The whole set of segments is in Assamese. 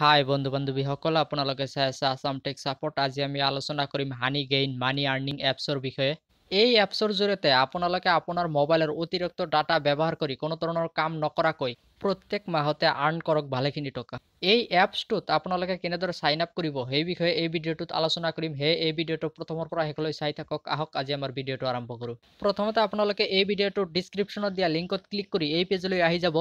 হাই বন্ধু বান্ধৱী সকল আপোনালোকে চাই আছে আসাম টেক সাপোর্ট আজি আমি আলোচনা কৰিম হানি গেইন মানি আৰ্নিং এপছৰ বিষয়ে এই এপছৰ জৰিয়তে আপোনালোকে আপোনাৰ মোবাইলৰ অতিৰিক্ত ডাটা ব্যৱহাৰ কৰি কোনো ধৰণৰ কাম নকৰাকৈ প্ৰত্যেক মাহতে আৰ্ণ কৰক ভালেখিনি টকা এই এপছটোত আপোনালোকে কেনেদৰে সাইন আপ কৰিব সেই বিষয়ে এই ভিডিওট আলোচনা কৰিম হে এই ভিডিঅ'টো প্ৰথমৰ পৰা শেষলৈ চাই থাকক আহক আজি আমাৰ ভিডিঅ'টো আৰম্ভ করো প্ৰথমতে আপোনালোকে এই ভিডিঅ'টোৰ ডিসক্রিপশনত দিয়া লিংকত ক্লিক কৰি এই পেজলৈ আহি যাব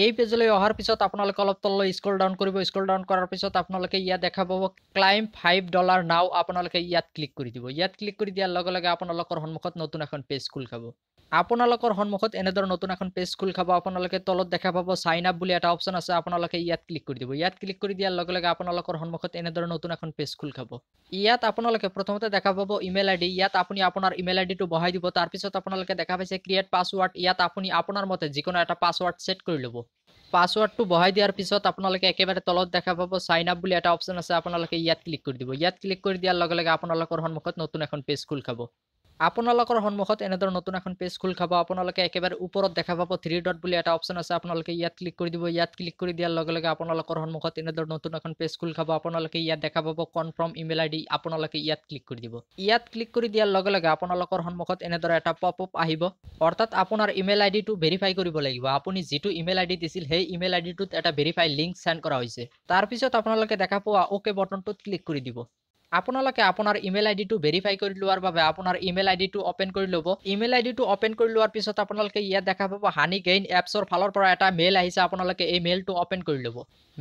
এই পেজলৈ অহাৰ পিছত আপোনালোকে অলপ তললৈ স্কুল ডাউন কৰিব স্কুল ডাউন কৰাৰ পিছত আপোনালোকে ইয়াত দেখা পাব ক্লাইম ফাইভ ডলাৰ নাও আপোনালোকে ইয়াত ক্লিক কৰি দিব ইয়াত ক্লিক কৰি দিয়াৰ লগে লগে আপোনালোকৰ সন্মুখত নতুন এখন পেজ খোল খাব আপোনালোকৰ সন্মুখত এনেদৰে নতুন এখন পেজ খোল খাব আপোনালোকে তলত দেখা পাব চাইন আপ বুলি এটা অপশ্যন আছে আপোনালোকে ইয়াত ক্লিক কৰি দিব ইয়াত ক্লিক কৰি দিয়াৰ লগে লগে আপোনালোকৰ সন্মুখত এনেদৰে নতুন এখন পেজ খোল খাব ইয়াত আপোনালোকে প্ৰথমতে দেখা পাব ইমেইল আই ডি ইয়াত আপুনি আপোনাৰ ইমেইল আই ডিটো বহাই দিব তাৰপিছত আপোনালোকে দেখা পাইছে ক্ৰিয়েট পাছৱৰ্ড ইয়াত আপুনি আপোনাৰ মতে যিকোনো এটা পাছৱৰ্ড ছেট কৰি ল'ব পাছৱৰ্ডটো বহাই দিয়াৰ পিছত আপোনালোকে একেবাৰে তলত দেখা পাব চাইন আপ বুলি এটা অপশ্যন আছে আপোনালোকে ইয়াত ক্লিক কৰি দিব ইয়াত ক্লিক কৰি দিয়াৰ লগে লগে আপোনালোকৰ সন্মুখত নতুন এখন পেজ খোল খাব আপোনালোকৰ সন্মুখত এনেদৰে নতুন এখন পেজ খোল খাব আপোনালোকে একেবাৰে ওপৰত দেখা পাব থ্ৰী ডট বুলি এটা অপশ্যন আছে আপোনালোকে ইয়াত ক্লিক কৰি দিব ইয়াত ক্লিক কৰি দিয়াৰ লগে লগে আপোনালোকৰ সন্মুখত এনেদৰে নতুন এখন পেজ খোল খাব আপোনালোকে ইয়াত দেখা পাব কনফাৰ্ম ইমেইল আই ডি আপোনালোকে ইয়াত ক্লিক কৰি দিব ইয়াত ক্লিক কৰি দিয়াৰ লগে লগে আপোনালোকৰ সন্মুখত এনেদৰে এটা পপ আপ আহিব অৰ্থাৎ আপোনাৰ ইমেইল আই ডিটো ভেৰিফাই কৰিব লাগিব আপুনি যিটো ইমেইল আই ডি দিছিল সেই ইমেইল আই ডিটোত এটা ভেৰিফাই লিংক চেণ্ড কৰা হৈছে তাৰপিছত আপোনালোকে দেখা পোৱা অ'কে বটনটোত ক্লিক কৰি দিব আপোনালোকে আপোনাৰ ইমেইল আইডিটো ভেৰিফাই কৰি লোৱাৰ বাবে আপোনাৰ ইমেইল আইডিটো অপেন কৰি ল'ব ইমেইল আইডিটো অপেন কৰি লোৱাৰ পিছত আপোনালোকে ইয়াত দেখা পাব হানি গেইন এপছৰ ফালৰ পৰা এটা মেইল আহিছে এই মেইলটো অপেন কৰি ল'ব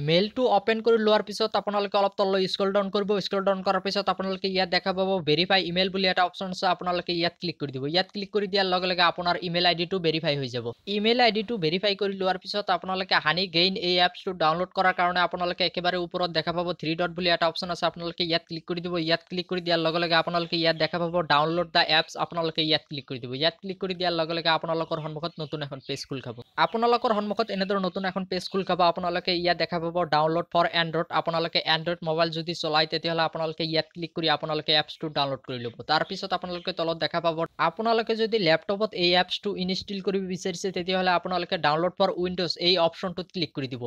মেইলটো অপেন কৰি লোৱাৰ পিছত আপোনালোকে অলপ তললৈ স্ক্ৰল ডাউন কৰিব স্ক্ৰল ডাউন কৰাৰ পিছত আপোনালোকে ইয়াত দেখা পাব ভেৰিফাই ইমেইল বুলি এটা অপশ্যন আছে আপোনালোকে ইয়াত ক্লিক কৰি দিব ইয়াত ক্লিক কৰি দিয়াৰ লগে লগে আপোনাৰ ইমেইল আইডিটো ভেৰিফাই হৈ যাব ইমেইল আইডিটো ভেৰিফাই কৰি লোৱাৰ পিছত আপোনালোকে হানি গেইন এই এপছটো ডাউনলোড কৰাৰ কাৰণে আপোনালোকে একেবাৰে ওপৰত দেখা পাব থ্ৰী ডট বুলি এটা অপশ্যন আছে আপোনালোকে ইয়াত ক্লিক কৰি দিব ইয়াত ক্লিক কৰি দিয়াৰ লগে লগে ইয়াত দেখা পাব ডাউনলোড দ্য এপছ আপোনালোকে ইয়াত ক্লিক কৰি দিব ইয়াত ক্লিক কৰি দিয়াৰ লগে লগে সন্মুখত নতুন এখন পেজ খুল খাব আপোনালোকৰ সন্মুখত এনেদৰে নতুন এখন পেজ খুল খাব আপোনালোকে ইয়াত দেখা পাব ডাউনলোড ফৰ এণ্ড্ৰইড আপোনালোকে এণ্ড্ৰইড মোবাইল যদি চলাই তেতিয়াহ'লে আপোনালোকে ইয়াত ক্লিক কৰি আপোনালোকে এপছটো ডাউনলোড কৰি ল'ব তাৰপিছত আপোনালোকে তলত দেখা পাব আপোনালোকে যদি লেপটপত এই এপছটো ইনষ্টল কৰিব বিচাৰিছে তেতিয়াহ'লে আপোনালোকে ডাউনলোড ফৰ উইণ্ড'জ এই অপশ্যনটোত ক্লিক কৰি দিব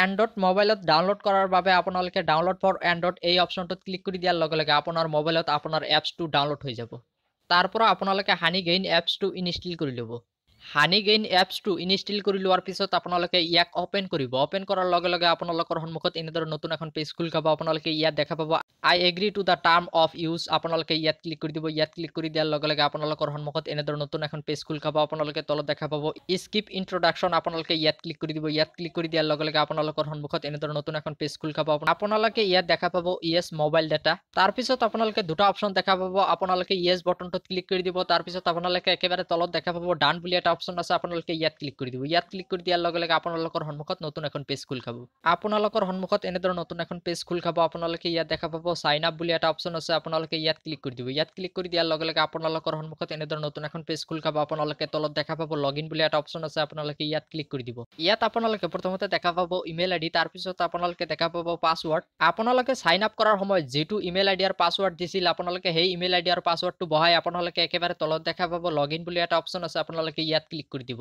এণ্ড্ৰইড মোবাইলত ডাউনলোড কৰাৰ বাবে আপোনালোকে ডাউনলোড ফৰ এণ্ড্ৰইড এই অপশ্যনটোত ক্লিক কৰি দিয়াৰ লগে লগে আপোনাৰ মোবাইলত আপোনাৰ এপছটো ডাউনলোড হৈ যাব তাৰ পৰা আপোনালোকে হানি গেইন এপছটো ইনষ্টল কৰি ল'ব হানি গেইন এপছটো ইনষ্টল কৰি লোৱাৰ পিছত আপোনালোকে ইয়াক অ'পেন কৰিব অ'পেন কৰাৰ লগে লগে আপোনালোকৰ সন্মুখত এনেদৰে নতুন এখন পেজ খুলি পাব আপোনালোকে ইয়াত দেখা পাব I agree to the term of use আপোনালোকে ইয়াত ক্লিক কৰি দিব ইয়াত ক্লিক কৰি দিয়াৰ লগে লগে আপোনালোকৰ সন্মুখত এনেদৰে নতুন এখন পেজ খুল খাব আপোনালোকে তলত দেখা পাব স্কিপ ইন্ট্রোডাকশন আপোনালোকে ইয়াত ক্লিক কৰি দিব ইয়াত ক্লিক কৰি দিয়াৰ লগে লগে আপোনালোকৰ সন্মুখত এনেদৰে নতুন এখন পেজ খুল খাব আপোনালোকে ইয়াত দেখা পাব ইয়েস মোবাইল ডেটা পিছত আপোনালোকে দুটা অপশন দেখা পাব আপোনালোকে ইয়েছ বটনটোত ক্লিক কৰি দিব পিছত আপোনালোকে একেবাৰে তলত দেখা পাব ডান বুলি এটা অপশন আছে আপোনালোকে ইয়াত ক্লিক কৰি দিব ইয়াত ক্লিক কৰি দিয়াৰ লগে লগে আপোনালোকৰ সন্মুখত নতুন এখন পেজ খুল খাব আপোনালোকৰ সন্মুখত এনেদৰে নতুন এখন পেজ খুল খাব আপোনালোকে ইয়াত দেখা পাব সাইন আপ বুলি এটা অপশন আছে আপোনালোকে ইয়াত ক্লিক কৰি দিব ইয়াত ক্লিক কৰি দিয়াৰ লগে লগে আপোনালোকৰ সন্মুখত এনেদৰে নতুন এখন পেজ খোল খাব আপোনালোকে তলত দেখা পাব লগ ইন বুলি এটা অপশ্যন আছে আপোনালোকে ইয়াত ক্লিক কৰি দিব ইয়াত আপোনালোকে প্ৰথমতে দেখা পাব ইমেইল আই ডি তাৰপিছত আপোনালোকে দেখা পাব পাছৱৰ্ড আপোনালোকে চাইন আপ কৰাৰ সময়ত যিটো ইমেইল আই ডি আৰু পাছৱৰ্ড দিছিল আপোনালোকে সেই ইমেইল আই ডি আৰু পাছৱৰ্ডটো বহাই আপোনালোকে একেবাৰে তলত দেখা পাব লগ ইন বুলি এটা অপশ্যন আছে আপোনালোকে ইয়াত ক্লিক কৰি দিব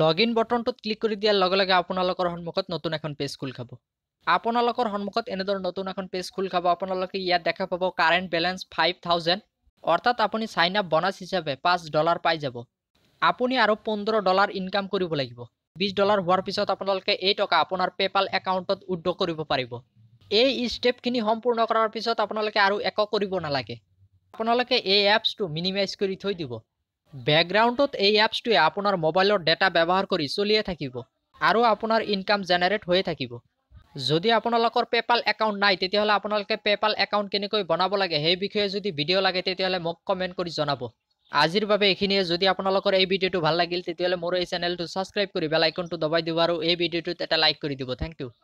লগ ইন বটনটোত ক্লিক কৰি দিয়াৰ লগে লগে আপোনালোকৰ সন্মুখত নতুন এখন পেজ খোল খাব আপোনালোকৰ সন্মুখত এনেদৰে নতুন এখন পেজ খোল খাব আপোনালোকে ইয়াত দেখা পাব কাৰেণ্ট বেলেঞ্চ ফাইভ থাউজেণ্ড অৰ্থাৎ আপুনি চাইন আপ বনাছ হিচাপে পাঁচ ডলাৰ পাই যাব আপুনি আৰু পোন্ধৰ ডলাৰ ইনকাম কৰিব লাগিব বিছ ডলাৰ হোৱাৰ পিছত আপোনালোকে এই টকা আপোনাৰ পে'পাল একাউণ্টত উদ্ধ কৰিব পাৰিব এই ষ্টেপখিনি সম্পূৰ্ণ কৰাৰ পিছত আপোনালোকে আৰু একো কৰিব নালাগে আপোনালোকে এই এপছটো মিনিমাইজ কৰি থৈ দিব বেকগ্ৰাউণ্ডত এই এপছটোৱে আপোনাৰ মোবাইলৰ ডেটা ব্যৱহাৰ কৰি চলিয়ে থাকিব আৰু আপোনাৰ ইনকাম জেনেৰেট হৈয়ে থাকিব যদি আপোনালোকৰ পে'পাল একাউণ্ট নাই তেতিয়াহ'লে আপোনালোকে পে'পাল একাউণ্ট কেনেকৈ বনাব লাগে সেই বিষয়ে যদি ভিডিঅ' লাগে তেতিয়াহ'লে মোক কমেণ্ট কৰি জনাব আজিৰ বাবে এইখিনিয়ে যদি আপোনালোকৰ এই ভিডিঅ'টো ভাল লাগিল তেতিয়াহ'লে মোৰ এই চেনেলটো ছাবস্ক্ৰাইব কৰি বেল দবাই দিব আৰু এই ভিডিঅ'টোত এটা লাইক কৰি দিব থেংক ইউ